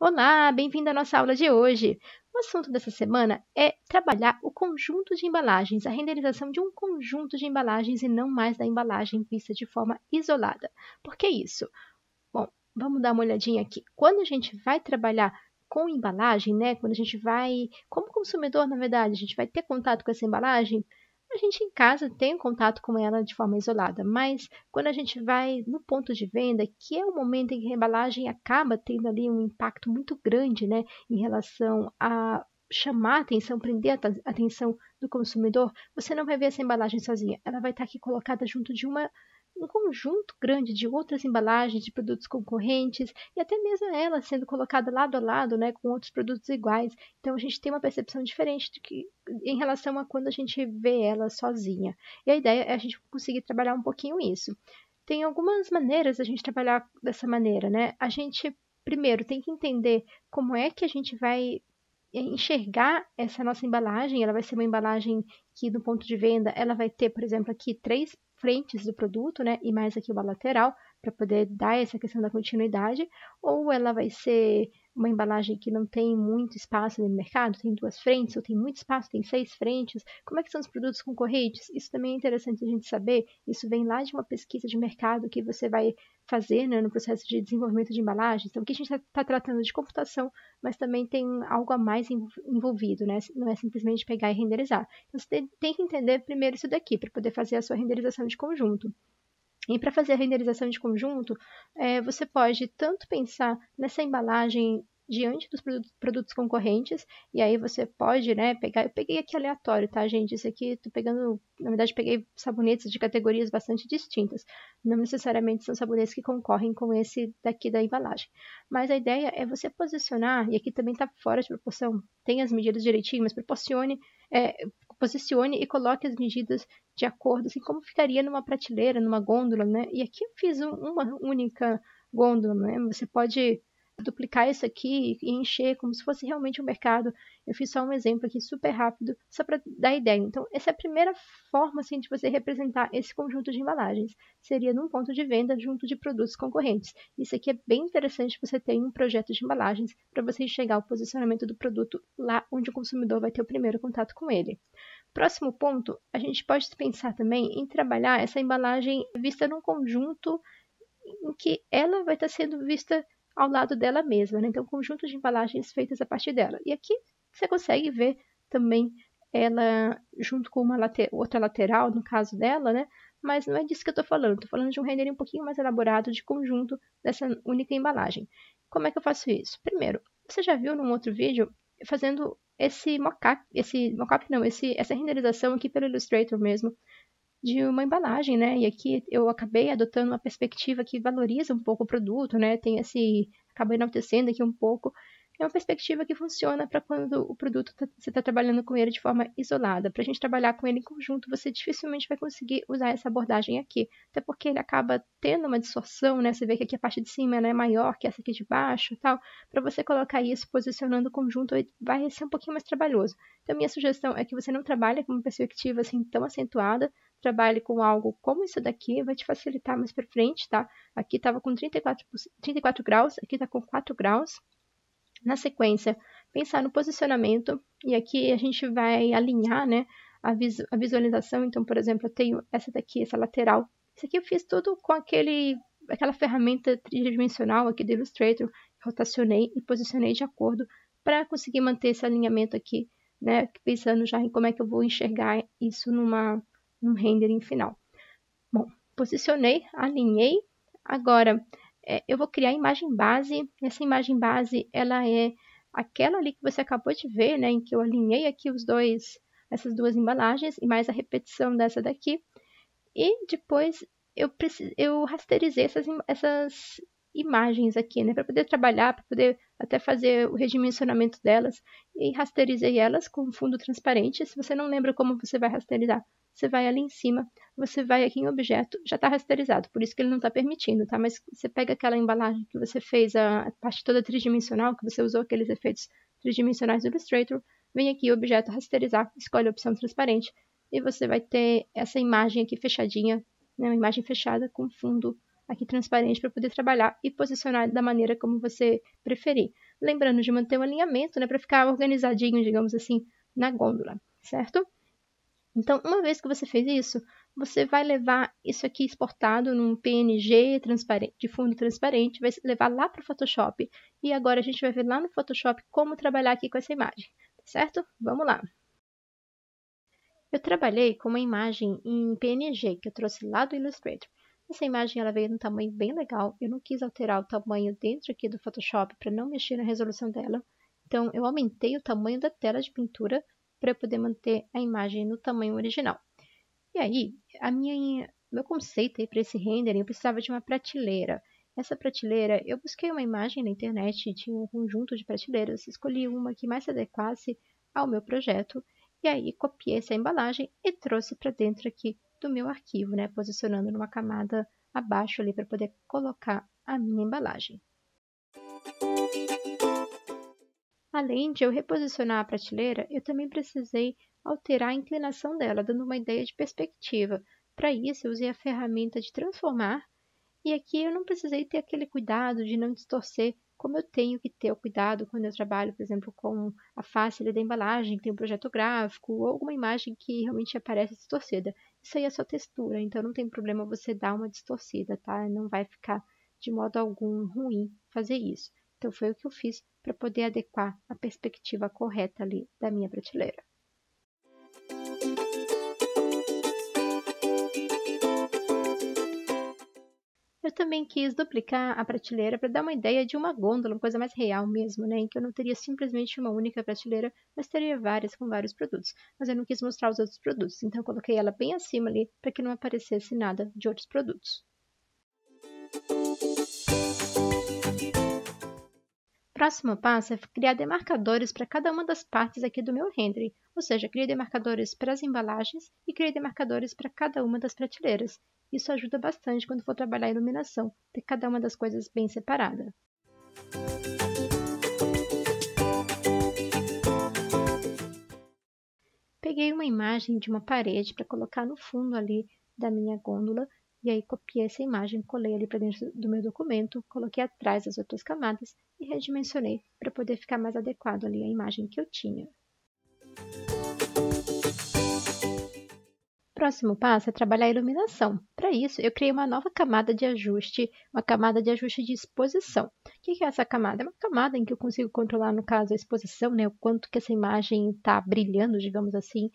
Olá, bem-vindo à nossa aula de hoje. O assunto dessa semana é trabalhar o conjunto de embalagens, a renderização de um conjunto de embalagens e não mais da embalagem vista de forma isolada. Por que isso? Bom, vamos dar uma olhadinha aqui. Quando a gente vai trabalhar com embalagem, né? Quando a gente vai, como consumidor, na verdade, a gente vai ter contato com essa embalagem, a gente em casa tem um contato com ela de forma isolada, mas quando a gente vai no ponto de venda, que é o momento em que a embalagem acaba tendo ali um impacto muito grande, né, em relação a chamar a atenção, prender a atenção do consumidor, você não vai ver essa embalagem sozinha. Ela vai estar aqui colocada junto de uma um conjunto grande de outras embalagens de produtos concorrentes e até mesmo ela sendo colocada lado a lado né, com outros produtos iguais. Então a gente tem uma percepção diferente que, em relação a quando a gente vê ela sozinha. E a ideia é a gente conseguir trabalhar um pouquinho isso. Tem algumas maneiras a gente trabalhar dessa maneira, né? A gente primeiro tem que entender como é que a gente vai é, enxergar essa nossa embalagem. Ela vai ser uma embalagem que, do ponto de venda, ela vai ter, por exemplo, aqui três frentes do produto, né? E mais aqui uma lateral, para poder dar essa questão da continuidade, ou ela vai ser uma embalagem que não tem muito espaço no mercado, tem duas frentes, ou tem muito espaço, tem seis frentes, como é que são os produtos concorrentes? Isso também é interessante a gente saber, isso vem lá de uma pesquisa de mercado que você vai fazer né, no processo de desenvolvimento de embalagens. Então, aqui a gente está tá tratando de computação, mas também tem algo a mais envolvido, né? Não é simplesmente pegar e renderizar. Então, você tem que entender primeiro isso daqui, para poder fazer a sua renderização de conjunto. E para fazer a renderização de conjunto, é, você pode tanto pensar nessa embalagem diante dos produtos concorrentes, e aí você pode, né, pegar, eu peguei aqui aleatório, tá, gente, isso aqui, tô pegando, na verdade, peguei sabonetes de categorias bastante distintas, não necessariamente são sabonetes que concorrem com esse daqui da embalagem, mas a ideia é você posicionar, e aqui também tá fora de proporção, tem as medidas direitinho, mas proporcione, é, posicione e coloque as medidas de acordo, assim como ficaria numa prateleira, numa gôndola, né? E aqui eu fiz uma única gôndola, né? Você pode duplicar isso aqui e encher como se fosse realmente um mercado. Eu fiz só um exemplo aqui super rápido, só para dar ideia. Então, essa é a primeira forma assim, de você representar esse conjunto de embalagens. Seria num ponto de venda junto de produtos concorrentes. Isso aqui é bem interessante você ter um projeto de embalagens para você enxergar o posicionamento do produto lá onde o consumidor vai ter o primeiro contato com ele. Próximo ponto, a gente pode pensar também em trabalhar essa embalagem vista num conjunto em que ela vai estar tá sendo vista ao lado dela mesma, né? então conjunto de embalagens feitas a partir dela. E aqui você consegue ver também ela junto com uma later outra lateral, no caso dela, né? mas não é disso que eu estou falando, estou falando de um render um pouquinho mais elaborado de conjunto dessa única embalagem. Como é que eu faço isso? Primeiro, você já viu num outro vídeo fazendo esse mockup, esse mockup não, esse, essa renderização aqui pelo Illustrator mesmo, de uma embalagem, né? E aqui eu acabei adotando uma perspectiva que valoriza um pouco o produto, né? Tem esse. acaba enaltecendo aqui um pouco. É uma perspectiva que funciona para quando o produto tá, você está trabalhando com ele de forma isolada. Para a gente trabalhar com ele em conjunto, você dificilmente vai conseguir usar essa abordagem aqui. Até porque ele acaba tendo uma distorção, né? Você vê que aqui a parte de cima né, é maior que essa aqui de baixo tal. Para você colocar isso posicionando o conjunto, vai ser um pouquinho mais trabalhoso. Então, minha sugestão é que você não trabalhe com uma perspectiva assim tão acentuada, trabalhe com algo como isso daqui, vai te facilitar mais para frente, tá? Aqui estava com 34, 34 graus, aqui está com 4 graus. Na sequência, pensar no posicionamento, e aqui a gente vai alinhar, né, a, vis a visualização. Então, por exemplo, eu tenho essa daqui, essa lateral. Isso aqui eu fiz tudo com aquele, aquela ferramenta tridimensional aqui do Illustrator, rotacionei e posicionei de acordo para conseguir manter esse alinhamento aqui, né, pensando já em como é que eu vou enxergar isso numa um rendering final. Bom, posicionei, alinhei. Agora, é, eu vou criar a imagem base. Essa imagem base, ela é aquela ali que você acabou de ver, né, em que eu alinhei aqui os dois, essas duas embalagens e mais a repetição dessa daqui. E depois eu, eu rasterizei essas, essas imagens aqui, né, para poder trabalhar, para poder até fazer o redimensionamento delas e rasterizei elas com fundo transparente. Se você não lembra como você vai rasterizar, você vai ali em cima, você vai aqui em objeto, já está rasterizado, por isso que ele não está permitindo, tá? Mas você pega aquela embalagem que você fez a parte toda tridimensional, que você usou aqueles efeitos tridimensionais do Illustrator, vem aqui em objeto rasterizar, escolhe a opção transparente e você vai ter essa imagem aqui fechadinha, né, uma imagem fechada com fundo aqui transparente para poder trabalhar e posicionar da maneira como você preferir. Lembrando de manter o alinhamento, né, para ficar organizadinho, digamos assim, na gôndola, certo? Então, uma vez que você fez isso, você vai levar isso aqui exportado num PNG de fundo transparente, vai levar lá para o Photoshop. E agora a gente vai ver lá no Photoshop como trabalhar aqui com essa imagem, tá certo? Vamos lá. Eu trabalhei com uma imagem em PNG que eu trouxe lá do Illustrator. Essa imagem ela veio num tamanho bem legal. Eu não quis alterar o tamanho dentro aqui do Photoshop para não mexer na resolução dela. Então, eu aumentei o tamanho da tela de pintura para poder manter a imagem no tamanho original. E aí, a minha, meu conceito para esse rendering, eu precisava de uma prateleira. Essa prateleira, eu busquei uma imagem na internet de um conjunto de prateleiras, escolhi uma que mais se adequasse ao meu projeto, e aí copiei essa embalagem e trouxe para dentro aqui do meu arquivo, né, posicionando numa camada abaixo ali para poder colocar a minha embalagem. Além de eu reposicionar a prateleira, eu também precisei alterar a inclinação dela, dando uma ideia de perspectiva. Para isso, eu usei a ferramenta de transformar e aqui eu não precisei ter aquele cuidado de não distorcer como eu tenho que ter o cuidado quando eu trabalho, por exemplo, com a face da embalagem, que tem um projeto gráfico ou alguma imagem que realmente aparece distorcida isso aí é só textura, então não tem problema você dar uma distorcida, tá? Não vai ficar de modo algum ruim fazer isso. Então foi o que eu fiz para poder adequar a perspectiva correta ali da minha prateleira. Eu também quis duplicar a prateleira para dar uma ideia de uma gôndola, uma coisa mais real mesmo, né? Em que eu não teria simplesmente uma única prateleira, mas teria várias com vários produtos. Mas eu não quis mostrar os outros produtos, então eu coloquei ela bem acima ali para que não aparecesse nada de outros produtos. Próximo passo é criar demarcadores para cada uma das partes aqui do meu rendering, ou seja, criei demarcadores para as embalagens e criei demarcadores para cada uma das prateleiras. Isso ajuda bastante quando for trabalhar a iluminação, ter cada uma das coisas bem separada. Peguei uma imagem de uma parede para colocar no fundo ali da minha gôndola e aí copiei essa imagem, colei ali para dentro do meu documento, coloquei atrás as outras camadas e redimensionei para poder ficar mais adequado ali a imagem que eu tinha. Próximo passo é trabalhar a iluminação. Para isso, eu criei uma nova camada de ajuste, uma camada de ajuste de exposição. O que é essa camada? É uma camada em que eu consigo controlar, no caso, a exposição, né? o quanto que essa imagem está brilhando, digamos assim,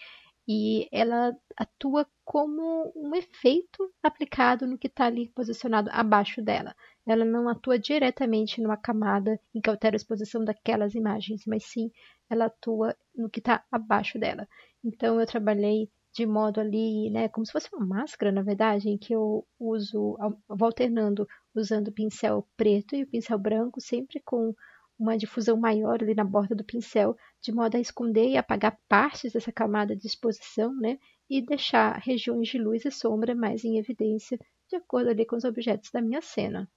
e ela atua como um efeito aplicado no que está ali posicionado abaixo dela. Ela não atua diretamente numa camada em que altera a exposição daquelas imagens, mas sim ela atua no que está abaixo dela. Então eu trabalhei de modo ali, né, como se fosse uma máscara, na verdade, em que eu uso, vou alternando usando o pincel preto e o pincel branco, sempre com uma difusão maior ali na borda do pincel, de modo a esconder e apagar partes dessa camada de exposição, né? e deixar regiões de luz e sombra mais em evidência, de acordo ali com os objetos da minha cena.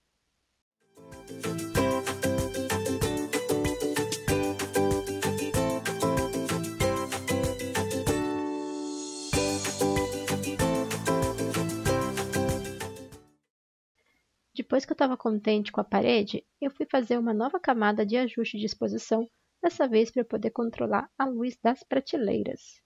Depois que eu estava contente com a parede, eu fui fazer uma nova camada de ajuste de exposição, dessa vez para poder controlar a luz das prateleiras.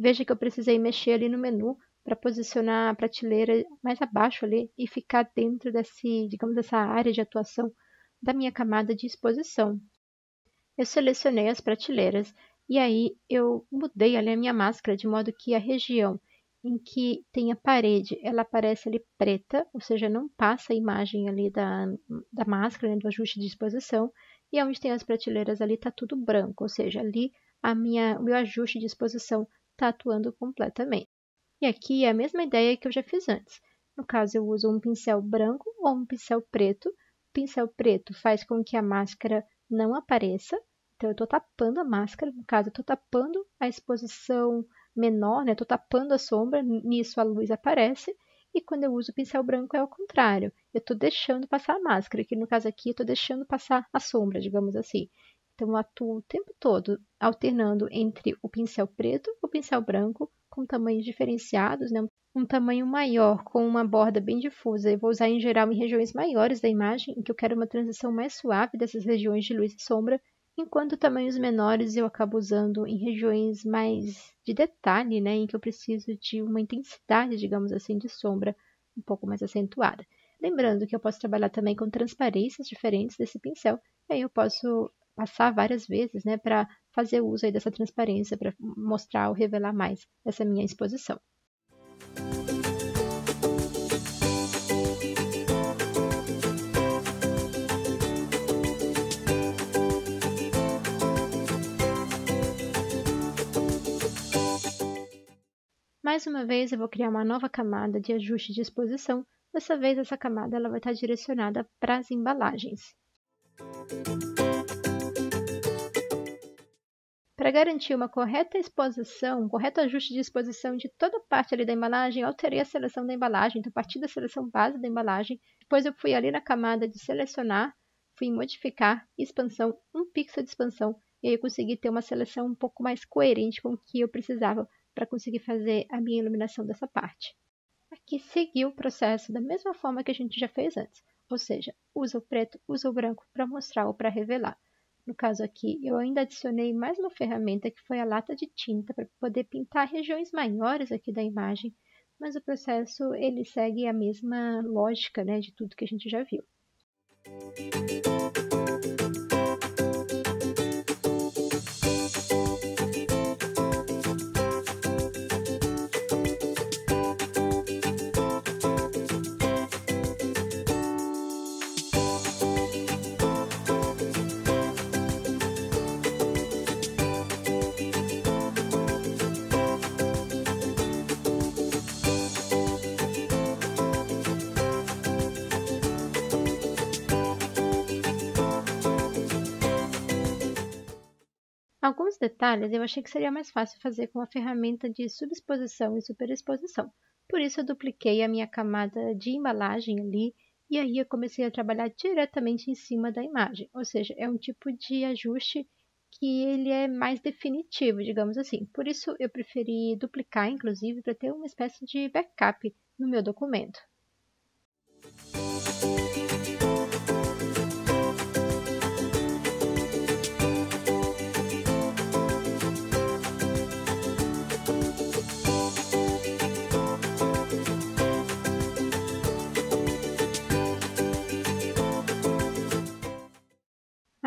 Veja que eu precisei mexer ali no menu para posicionar a prateleira mais abaixo ali e ficar dentro desse, digamos, dessa área de atuação da minha camada de exposição. Eu selecionei as prateleiras e aí eu mudei ali a minha máscara de modo que a região em que tem a parede, ela aparece ali preta, ou seja, não passa a imagem ali da, da máscara, né, do ajuste de exposição, e é onde tem as prateleiras ali está tudo branco, ou seja, ali a minha, o meu ajuste de exposição está atuando completamente. E aqui é a mesma ideia que eu já fiz antes. No caso, eu uso um pincel branco ou um pincel preto. O pincel preto faz com que a máscara não apareça, então eu estou tapando a máscara, no caso, eu estou tapando a exposição menor, né? estou tapando a sombra, nisso a luz aparece. E quando eu uso o pincel branco é o contrário, eu estou deixando passar a máscara, que no caso aqui eu estou deixando passar a sombra, digamos assim. Então, eu atuo o tempo todo alternando entre o pincel preto e o pincel branco, com tamanhos diferenciados, né? um tamanho maior, com uma borda bem difusa. Eu vou usar, em geral, em regiões maiores da imagem, em que eu quero uma transição mais suave dessas regiões de luz e sombra, enquanto tamanhos menores eu acabo usando em regiões mais de detalhe, né? em que eu preciso de uma intensidade, digamos assim, de sombra um pouco mais acentuada. Lembrando que eu posso trabalhar também com transparências diferentes desse pincel, e aí eu posso passar várias vezes, né, para fazer uso aí dessa transparência, para mostrar ou revelar mais essa minha exposição. Mais uma vez, eu vou criar uma nova camada de ajuste de exposição. Dessa vez, essa camada ela vai estar direcionada para as embalagens. para garantir uma correta exposição, um correto ajuste de exposição de toda parte ali da embalagem, eu alterei a seleção da embalagem, então parti da seleção base da embalagem, depois eu fui ali na camada de selecionar, fui em modificar, expansão, um pixel de expansão, e aí eu consegui ter uma seleção um pouco mais coerente com o que eu precisava para conseguir fazer a minha iluminação dessa parte. Aqui seguiu o processo da mesma forma que a gente já fez antes, ou seja, usa o preto, usa o branco para mostrar ou para revelar. No caso aqui, eu ainda adicionei mais uma ferramenta que foi a lata de tinta para poder pintar regiões maiores aqui da imagem, mas o processo ele segue a mesma lógica né, de tudo que a gente já viu. Alguns detalhes eu achei que seria mais fácil fazer com a ferramenta de subexposição e superexposição, por isso eu dupliquei a minha camada de embalagem ali e aí eu comecei a trabalhar diretamente em cima da imagem, ou seja, é um tipo de ajuste que ele é mais definitivo, digamos assim. Por isso eu preferi duplicar, inclusive, para ter uma espécie de backup no meu documento.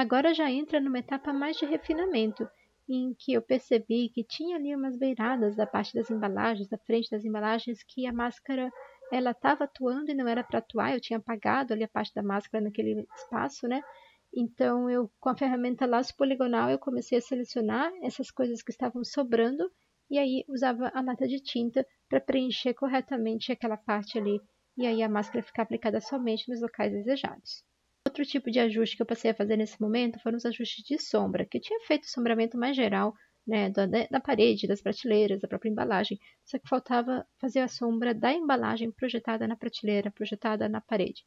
Agora já entra numa etapa mais de refinamento, em que eu percebi que tinha ali umas beiradas da parte das embalagens, da frente das embalagens, que a máscara ela estava atuando e não era para atuar, eu tinha apagado ali a parte da máscara naquele espaço, né? Então, eu com a ferramenta laço poligonal, eu comecei a selecionar essas coisas que estavam sobrando e aí usava a lata de tinta para preencher corretamente aquela parte ali e aí a máscara ficar aplicada somente nos locais desejados outro tipo de ajuste que eu passei a fazer nesse momento foram os ajustes de sombra, que eu tinha feito o sombramento mais geral, né, da, da parede, das prateleiras, da própria embalagem, só que faltava fazer a sombra da embalagem projetada na prateleira, projetada na parede.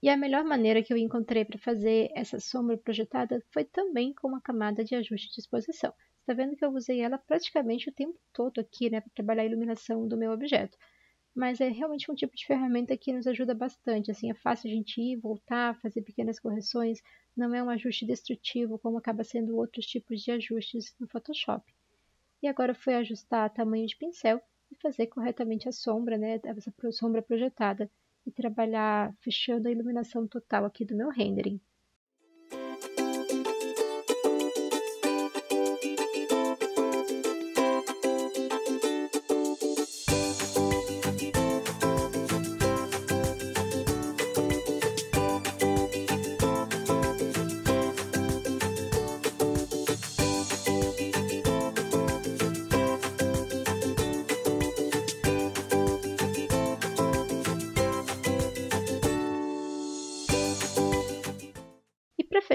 E a melhor maneira que eu encontrei para fazer essa sombra projetada foi também com uma camada de ajuste de exposição. Está vendo que eu usei ela praticamente o tempo todo aqui, né, para trabalhar a iluminação do meu objeto mas é realmente um tipo de ferramenta que nos ajuda bastante. Assim, é fácil a gente ir, voltar, fazer pequenas correções. Não é um ajuste destrutivo, como acaba sendo outros tipos de ajustes no Photoshop. E agora foi ajustar tamanho de pincel e fazer corretamente a sombra, né, essa sombra projetada e trabalhar fechando a iluminação total aqui do meu rendering.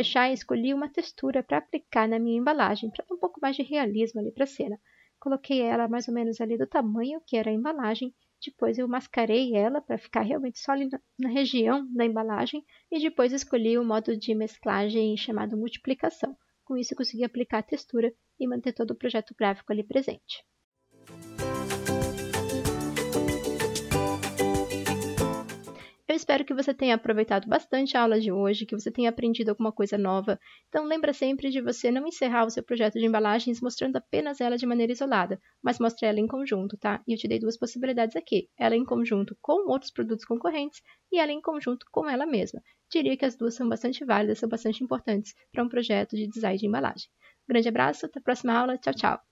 fechar, escolhi uma textura para aplicar na minha embalagem, para dar um pouco mais de realismo ali para a cena. Coloquei ela mais ou menos ali do tamanho que era a embalagem, depois eu mascarei ela para ficar realmente só ali na região da embalagem e depois escolhi o modo de mesclagem chamado multiplicação. Com isso eu consegui aplicar a textura e manter todo o projeto gráfico ali presente. espero que você tenha aproveitado bastante a aula de hoje, que você tenha aprendido alguma coisa nova. Então lembra sempre de você não encerrar o seu projeto de embalagens mostrando apenas ela de maneira isolada, mas mostre ela em conjunto, tá? E eu te dei duas possibilidades aqui: ela em conjunto com outros produtos concorrentes e ela em conjunto com ela mesma. Diria que as duas são bastante válidas, são bastante importantes para um projeto de design de embalagem. grande abraço, até a próxima aula, tchau, tchau!